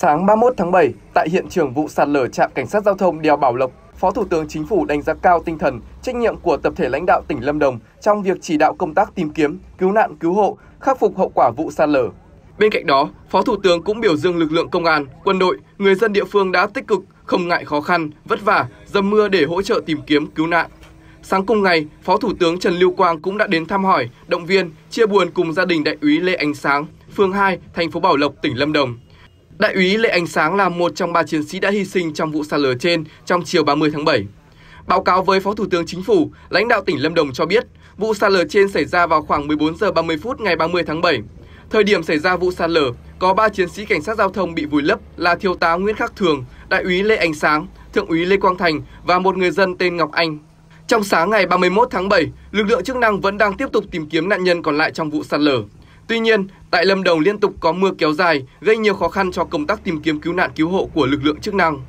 Sáng 31 tháng 7, tại hiện trường vụ sạt lở trạm cảnh sát giao thông đèo Bảo Lộc, Phó Thủ tướng Chính phủ đánh giá cao tinh thần, trách nhiệm của tập thể lãnh đạo tỉnh Lâm Đồng trong việc chỉ đạo công tác tìm kiếm, cứu nạn cứu hộ, khắc phục hậu quả vụ sạt lở. Bên cạnh đó, Phó Thủ tướng cũng biểu dương lực lượng công an, quân đội, người dân địa phương đã tích cực, không ngại khó khăn, vất vả, dầm mưa để hỗ trợ tìm kiếm cứu nạn. Sáng cùng ngày, Phó Thủ tướng Trần Lưu Quang cũng đã đến thăm hỏi, động viên, chia buồn cùng gia đình đại úy Lê Ánh Sáng, phường 2, thành phố Bảo Lộc, tỉnh Lâm Đồng. Đại úy Lê Ánh Sáng là một trong ba chiến sĩ đã hy sinh trong vụ sạt lở trên trong chiều 30 tháng 7. Báo cáo với Phó Thủ tướng Chính phủ, lãnh đạo tỉnh Lâm Đồng cho biết, vụ sạt lở trên xảy ra vào khoảng 14 giờ 30 phút ngày 30 tháng 7. Thời điểm xảy ra vụ sạt lở, có 3 chiến sĩ cảnh sát giao thông bị vùi lấp là thiếu tá Nguyễn Khắc Thường, đại úy Lê Ánh Sáng, thượng úy Lê Quang Thành và một người dân tên Ngọc Anh. Trong sáng ngày 31 tháng 7, lực lượng chức năng vẫn đang tiếp tục tìm kiếm nạn nhân còn lại trong vụ sạt lở. Tuy nhiên, Tại Lâm Đồng liên tục có mưa kéo dài, gây nhiều khó khăn cho công tác tìm kiếm cứu nạn cứu hộ của lực lượng chức năng.